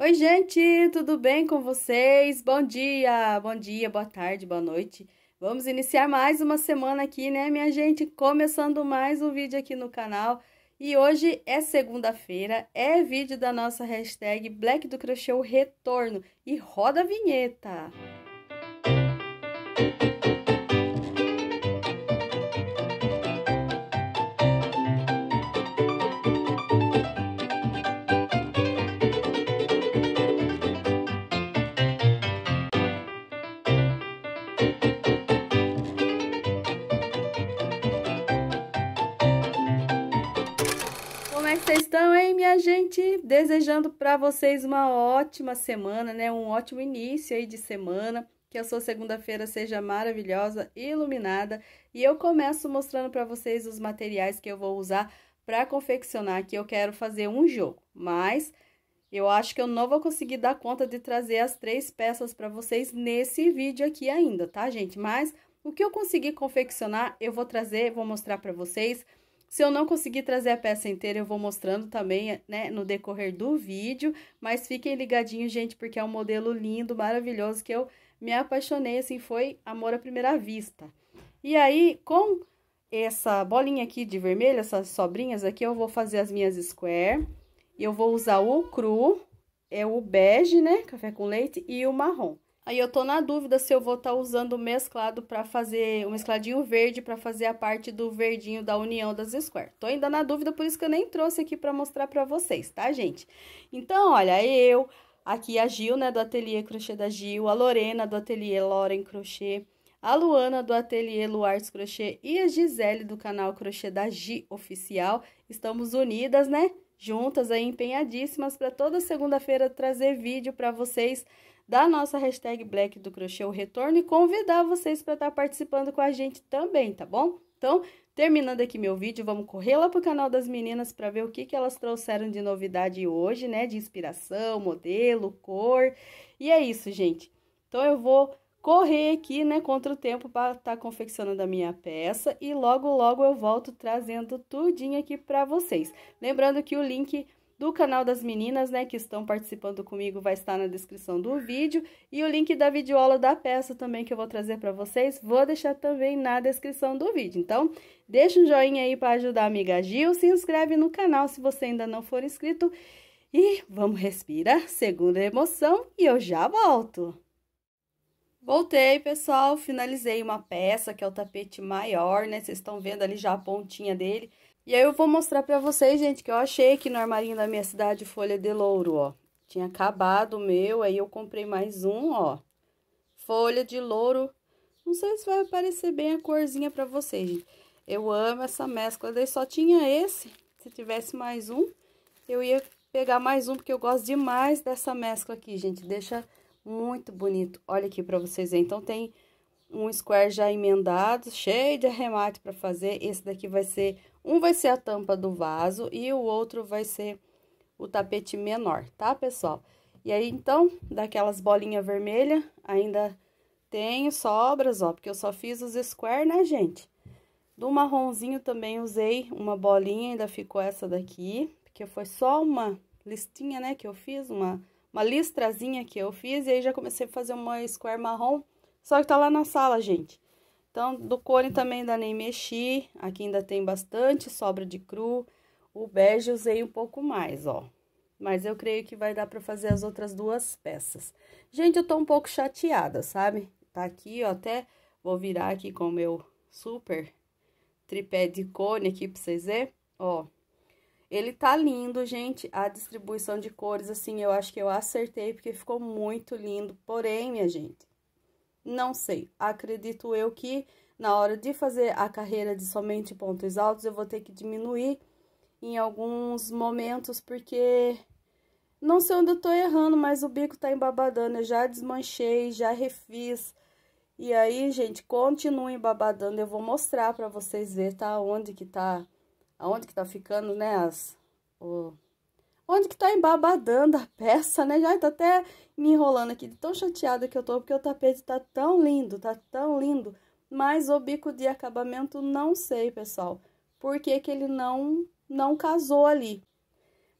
Oi, gente, tudo bem com vocês? Bom dia, bom dia, boa tarde, boa noite. Vamos iniciar mais uma semana aqui, né, minha gente? Começando mais um vídeo aqui no canal. E hoje é segunda-feira, é vídeo da nossa hashtag Black do Crochê o Retorno. E roda a vinheta! Música Desejando para vocês uma ótima semana, né? Um ótimo início aí de semana. Que a sua segunda-feira seja maravilhosa, iluminada. E eu começo mostrando para vocês os materiais que eu vou usar para confeccionar aqui. Eu quero fazer um jogo, mas eu acho que eu não vou conseguir dar conta de trazer as três peças para vocês nesse vídeo aqui ainda, tá, gente? Mas o que eu consegui confeccionar, eu vou trazer, vou mostrar para vocês. Se eu não conseguir trazer a peça inteira, eu vou mostrando também, né, no decorrer do vídeo. Mas fiquem ligadinhos, gente, porque é um modelo lindo, maravilhoso, que eu me apaixonei, assim, foi amor à primeira vista. E aí, com essa bolinha aqui de vermelho, essas sobrinhas aqui, eu vou fazer as minhas square. Eu vou usar o cru, é o bege, né, café com leite, e o marrom. Aí eu tô na dúvida se eu vou estar tá usando o mesclado para fazer o mescladinho verde para fazer a parte do verdinho da união das squares. Tô ainda na dúvida, por isso que eu nem trouxe aqui para mostrar para vocês, tá, gente? Então, olha, eu aqui a Gil, né, do ateliê Crochê da Gil, a Lorena do ateliê Loren Crochê, a Luana do ateliê Luarts Crochê e a Gisele do canal Crochê da Gi Oficial. Estamos unidas, né? Juntas aí, empenhadíssimas para toda segunda-feira trazer vídeo para vocês da nossa hashtag Black do Crochê o Retorno e convidar vocês para estar tá participando com a gente também, tá bom? Então, terminando aqui meu vídeo, vamos correr lá pro canal das meninas para ver o que, que elas trouxeram de novidade hoje, né? De inspiração, modelo, cor. E é isso, gente. Então, eu vou correr aqui, né, contra o tempo para estar tá confeccionando a minha peça e logo, logo eu volto trazendo tudinho aqui para vocês. Lembrando que o link do canal das meninas, né, que estão participando comigo, vai estar na descrição do vídeo. E o link da videoaula da peça também que eu vou trazer para vocês, vou deixar também na descrição do vídeo. Então, deixa um joinha aí para ajudar a amiga Gil, se inscreve no canal se você ainda não for inscrito. E vamos respirar, segunda emoção, e eu já volto! Voltei, pessoal, finalizei uma peça, que é o tapete maior, né? Vocês estão vendo ali já a pontinha dele. E aí eu vou mostrar pra vocês, gente, que eu achei aqui no armarinho da minha cidade folha de louro, ó. Tinha acabado o meu, aí eu comprei mais um, ó. Folha de louro. Não sei se vai aparecer bem a corzinha pra vocês, gente. Eu amo essa mescla, daí só tinha esse. Se tivesse mais um, eu ia pegar mais um, porque eu gosto demais dessa mescla aqui, gente. Deixa muito bonito. Olha aqui pra vocês verem. Então, tem um square já emendado, cheio de arremate pra fazer. Esse daqui vai ser um vai ser a tampa do vaso e o outro vai ser o tapete menor, tá, pessoal? E aí, então, daquelas bolinhas vermelhas, ainda tenho sobras, ó, porque eu só fiz os square, né, gente? Do marronzinho também usei uma bolinha, ainda ficou essa daqui, porque foi só uma listinha, né, que eu fiz, uma, uma listrazinha que eu fiz, e aí já comecei a fazer uma square marrom, só que tá lá na sala, gente. Então, do cone também ainda nem mexi, aqui ainda tem bastante sobra de cru. O bege usei um pouco mais, ó. Mas eu creio que vai dar pra fazer as outras duas peças. Gente, eu tô um pouco chateada, sabe? Tá aqui, ó, até vou virar aqui com o meu super tripé de cone aqui pra vocês verem, ó. Ele tá lindo, gente, a distribuição de cores, assim, eu acho que eu acertei, porque ficou muito lindo. Porém, minha gente, não sei. Acredito eu que na hora de fazer a carreira de somente pontos altos, eu vou ter que diminuir em alguns momentos, porque não sei onde eu tô errando, mas o bico tá embabadando. Eu já desmanchei, já refiz. E aí, gente, continua embabadando. Eu vou mostrar pra vocês ver, tá? Onde que tá, aonde que tá ficando, né? As, onde que tá embabadando a peça, né? Já tá até me enrolando aqui, de tão chateada que eu tô, porque o tapete tá tão lindo, tá tão lindo. Mas o bico de acabamento, não sei, pessoal, por que que ele não, não casou ali.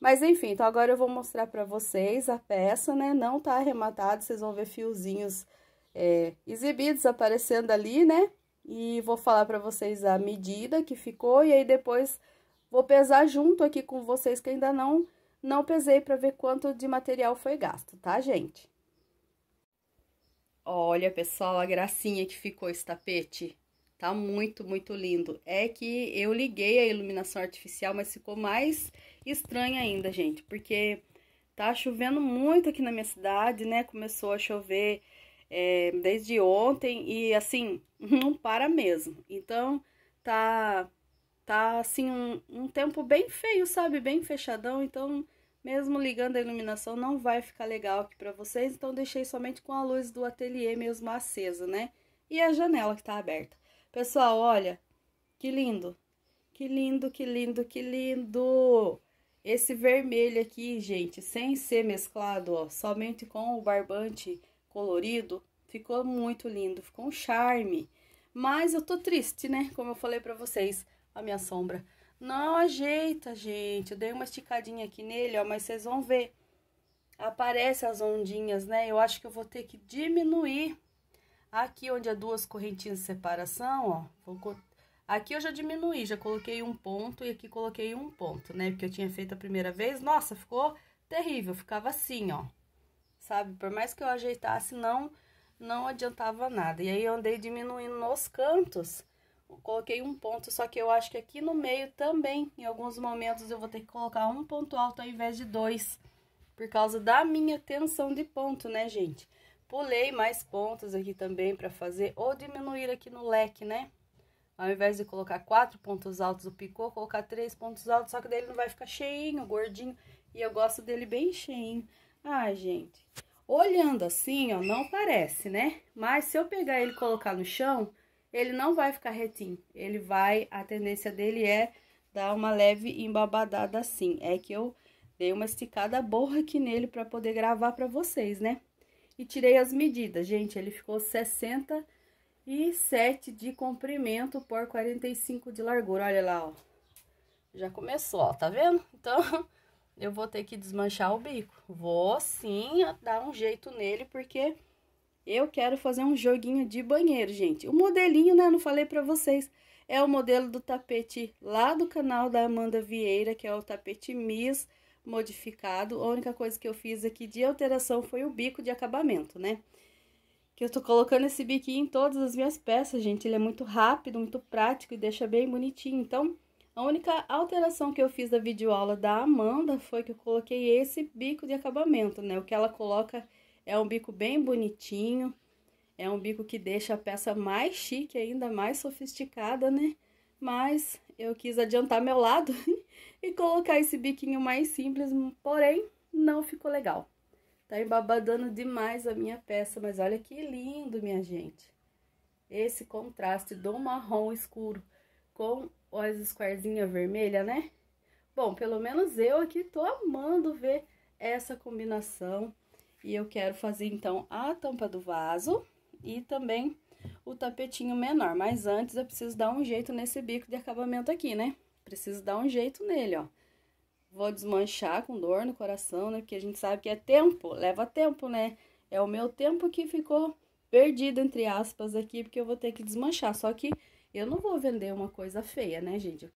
Mas enfim, então agora eu vou mostrar pra vocês a peça, né? Não tá arrematado, vocês vão ver fiozinhos é, exibidos aparecendo ali, né? E vou falar pra vocês a medida que ficou e aí depois vou pesar junto aqui com vocês que ainda não não pesei para ver quanto de material foi gasto, tá, gente? Olha, pessoal, a gracinha que ficou esse tapete. Tá muito, muito lindo. É que eu liguei a iluminação artificial, mas ficou mais estranha ainda, gente. Porque tá chovendo muito aqui na minha cidade, né? Começou a chover é, desde ontem e, assim, não para mesmo. Então, tá, tá assim, um, um tempo bem feio, sabe? Bem fechadão, então... Mesmo ligando a iluminação, não vai ficar legal aqui para vocês, então deixei somente com a luz do ateliê mesmo acesa, né? E a janela que tá aberta. Pessoal, olha, que lindo, que lindo, que lindo, que lindo! Esse vermelho aqui, gente, sem ser mesclado, ó, somente com o barbante colorido, ficou muito lindo, ficou um charme. Mas eu tô triste, né? Como eu falei pra vocês, a minha sombra não, ajeita, gente. Eu dei uma esticadinha aqui nele, ó, mas vocês vão ver. Aparece as ondinhas, né? Eu acho que eu vou ter que diminuir. Aqui onde há duas correntinhas de separação, ó, vou... Aqui eu já diminuí, já coloquei um ponto e aqui coloquei um ponto, né? Porque eu tinha feito a primeira vez. Nossa, ficou terrível, ficava assim, ó. Sabe? Por mais que eu ajeitasse, não não adiantava nada. E aí eu andei diminuindo nos cantos coloquei um ponto, só que eu acho que aqui no meio também, em alguns momentos, eu vou ter que colocar um ponto alto ao invés de dois, por causa da minha tensão de ponto, né, gente? Pulei mais pontos aqui também para fazer, ou diminuir aqui no leque, né? Ao invés de colocar quatro pontos altos o picô, colocar três pontos altos, só que daí ele não vai ficar cheinho, gordinho, e eu gosto dele bem cheinho. Ah, gente, olhando assim, ó, não parece, né? Mas se eu pegar ele e colocar no chão, ele não vai ficar retinho. Ele vai, a tendência dele é dar uma leve embabadada assim. É que eu dei uma esticada boa aqui nele para poder gravar para vocês, né? E tirei as medidas, gente, ele ficou 67 de comprimento por 45 de largura, olha lá, ó. Já começou, ó, tá vendo? Então, eu vou ter que desmanchar o bico. Vou sim dar um jeito nele, porque eu quero fazer um joguinho de banheiro, gente. O modelinho, né, não falei para vocês, é o modelo do tapete lá do canal da Amanda Vieira, que é o tapete Miss modificado. A única coisa que eu fiz aqui de alteração foi o bico de acabamento, né? Que eu tô colocando esse biquinho em todas as minhas peças, gente. Ele é muito rápido, muito prático e deixa bem bonitinho. Então, a única alteração que eu fiz da videoaula da Amanda foi que eu coloquei esse bico de acabamento, né? O que ela coloca é um bico bem bonitinho, é um bico que deixa a peça mais chique, ainda mais sofisticada, né? Mas eu quis adiantar meu lado e colocar esse biquinho mais simples, porém não ficou legal. Tá embabadando demais a minha peça, mas olha que lindo, minha gente. Esse contraste do marrom escuro com as esquarzinhas vermelhas, né? Bom, pelo menos eu aqui tô amando ver essa combinação. E eu quero fazer, então, a tampa do vaso e também o tapetinho menor. Mas antes, eu preciso dar um jeito nesse bico de acabamento aqui, né? Preciso dar um jeito nele, ó. Vou desmanchar com dor no coração, né? Porque a gente sabe que é tempo, leva tempo, né? É o meu tempo que ficou perdido, entre aspas, aqui, porque eu vou ter que desmanchar. Só que eu não vou vender uma coisa feia, né, gente?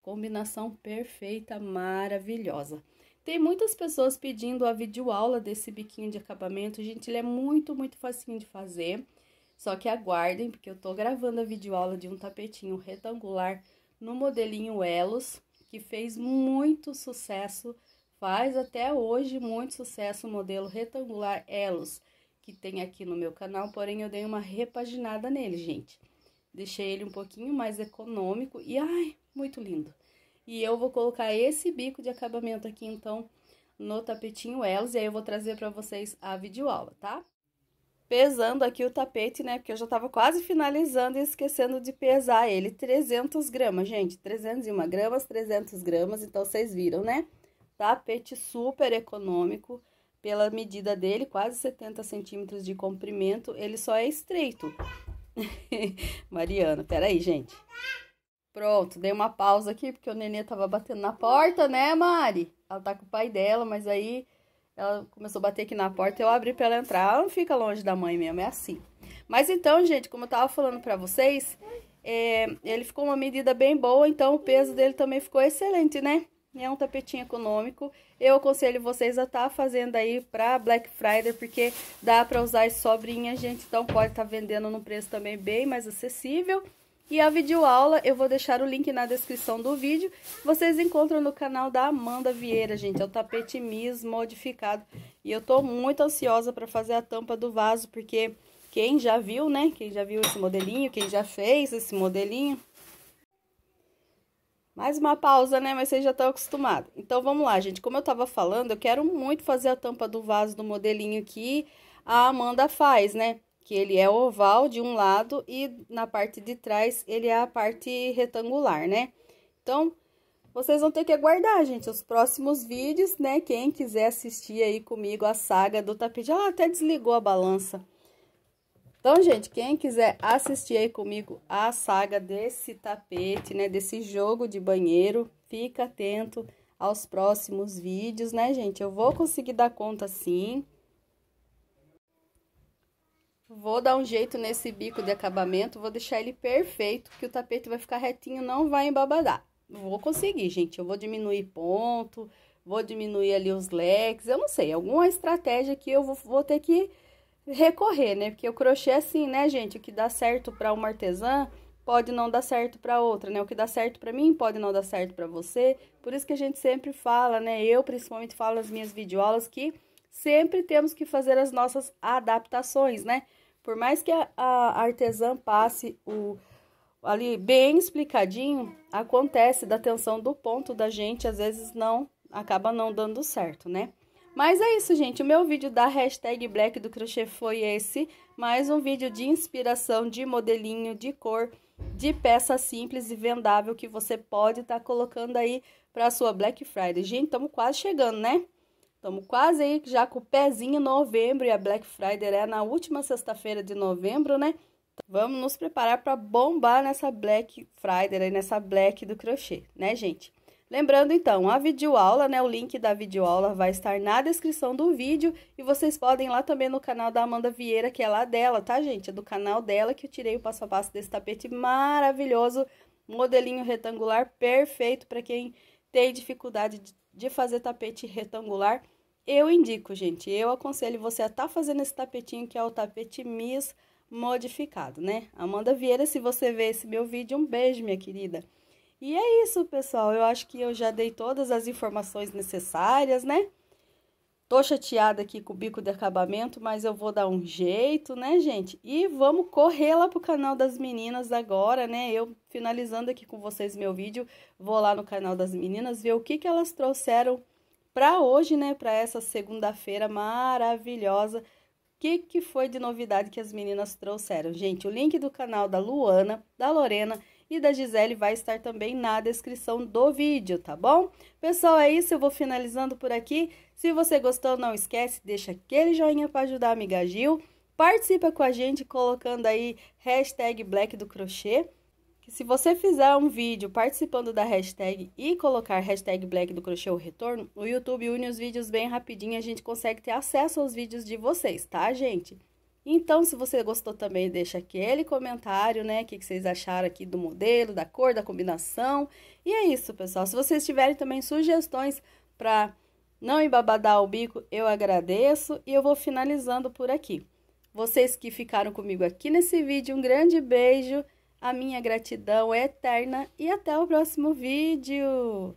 Combinação perfeita, maravilhosa. Tem muitas pessoas pedindo a videoaula desse biquinho de acabamento. Gente, ele é muito, muito facinho de fazer. Só que aguardem, porque eu tô gravando a videoaula de um tapetinho retangular no modelinho Elos, que fez muito sucesso, faz até hoje muito sucesso o modelo retangular Elos, que tem aqui no meu canal, porém eu dei uma repaginada nele, gente. Deixei ele um pouquinho mais econômico e, ai, muito lindo. E eu vou colocar esse bico de acabamento aqui, então, no tapetinho elas. E aí eu vou trazer pra vocês a videoaula, tá? Pesando aqui o tapete, né? Porque eu já tava quase finalizando e esquecendo de pesar ele. 300 gramas, gente. 301 gramas, 300 gramas. Então, vocês viram, né? Tapete super econômico. Pela medida dele, quase 70 centímetros de comprimento. Ele só é estreito. Mariana, peraí, gente. Pronto, dei uma pausa aqui, porque o nenê tava batendo na porta, né, Mari? Ela tá com o pai dela, mas aí ela começou a bater aqui na porta, eu abri pra ela entrar. Ela não fica longe da mãe mesmo, é assim. Mas então, gente, como eu tava falando pra vocês, é, ele ficou uma medida bem boa, então o peso dele também ficou excelente, né? É um tapetinho econômico. Eu aconselho vocês a estar tá fazendo aí para Black Friday, porque dá para usar as sobrinhas, gente. Então pode estar tá vendendo num preço também bem mais acessível. E a videoaula eu vou deixar o link na descrição do vídeo. Vocês encontram no canal da Amanda Vieira, gente. É o tapete Miss modificado. E eu tô muito ansiosa para fazer a tampa do vaso, porque quem já viu, né? Quem já viu esse modelinho, quem já fez esse modelinho. Mais uma pausa, né? Mas vocês já estão acostumados. Então, vamos lá, gente. Como eu tava falando, eu quero muito fazer a tampa do vaso do modelinho que a Amanda faz, né? que ele é oval de um lado e na parte de trás ele é a parte retangular, né? Então, vocês vão ter que aguardar, gente, os próximos vídeos, né? Quem quiser assistir aí comigo a saga do tapete, ela ah, até desligou a balança. Então, gente, quem quiser assistir aí comigo a saga desse tapete, né, desse jogo de banheiro, fica atento aos próximos vídeos, né, gente? Eu vou conseguir dar conta sim, Vou dar um jeito nesse bico de acabamento, vou deixar ele perfeito, que o tapete vai ficar retinho, não vai embabadar. Vou conseguir, gente, eu vou diminuir ponto, vou diminuir ali os leques, eu não sei, alguma estratégia que eu vou, vou ter que recorrer, né? Porque o crochê é assim, né, gente? O que dá certo para uma artesã pode não dar certo para outra, né? O que dá certo para mim pode não dar certo para você. Por isso que a gente sempre fala, né? Eu principalmente falo nas minhas videoaulas que sempre temos que fazer as nossas adaptações, né? Por mais que a, a artesã passe o ali bem explicadinho, acontece da tensão do ponto da gente, às vezes não, acaba não dando certo, né? Mas é isso, gente. O meu vídeo da hashtag Black do Crochê foi esse. Mais um vídeo de inspiração, de modelinho, de cor, de peça simples e vendável que você pode estar tá colocando aí para sua Black Friday. Gente, estamos quase chegando, né? Estamos quase aí já com o pezinho em novembro e a Black Friday é na última sexta-feira de novembro, né? vamos nos preparar para bombar nessa Black Friday, nessa Black do crochê, né, gente? Lembrando então, a videoaula, né, o link da videoaula vai estar na descrição do vídeo e vocês podem ir lá também no canal da Amanda Vieira, que é lá dela, tá, gente? É do canal dela que eu tirei o passo a passo desse tapete maravilhoso, modelinho retangular perfeito para quem tem dificuldade de fazer tapete retangular. Eu indico, gente, eu aconselho você a estar tá fazendo esse tapetinho que é o tapete Miss modificado, né? Amanda Vieira, se você vê esse meu vídeo, um beijo, minha querida. E é isso, pessoal, eu acho que eu já dei todas as informações necessárias, né? Tô chateada aqui com o bico de acabamento, mas eu vou dar um jeito, né, gente? E vamos correr lá pro canal das meninas agora, né? Eu finalizando aqui com vocês meu vídeo, vou lá no canal das meninas ver o que que elas trouxeram para hoje, né, para essa segunda-feira maravilhosa, o que, que foi de novidade que as meninas trouxeram? Gente, o link do canal da Luana, da Lorena e da Gisele vai estar também na descrição do vídeo, tá bom? Pessoal, é isso, eu vou finalizando por aqui. Se você gostou, não esquece, deixa aquele joinha para ajudar a amiga Gil. Participa com a gente colocando aí hashtag Black do Crochê. Se você fizer um vídeo participando da hashtag e colocar hashtag Black do Crochê o Retorno, o YouTube une os vídeos bem rapidinho e a gente consegue ter acesso aos vídeos de vocês, tá, gente? Então, se você gostou também, deixa aquele comentário, né? O que, que vocês acharam aqui do modelo, da cor, da combinação. E é isso, pessoal. Se vocês tiverem também sugestões para não embabadar o bico, eu agradeço e eu vou finalizando por aqui. Vocês que ficaram comigo aqui nesse vídeo, um grande beijo a minha gratidão é eterna e até o próximo vídeo!